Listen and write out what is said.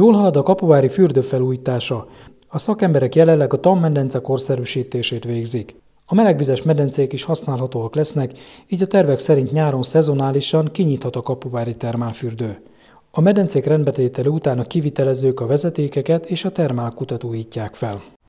Jól halad a kapuvári fürdő felújítása. A szakemberek jelenleg a tanmedence korszerűsítését végzik. A melegvizes medencék is használhatóak lesznek, így a tervek szerint nyáron szezonálisan kinyithat a kapuvári termálfürdő. A medencék rendbetétele után a kivitelezők a vezetékeket és a termálkutat újítják fel.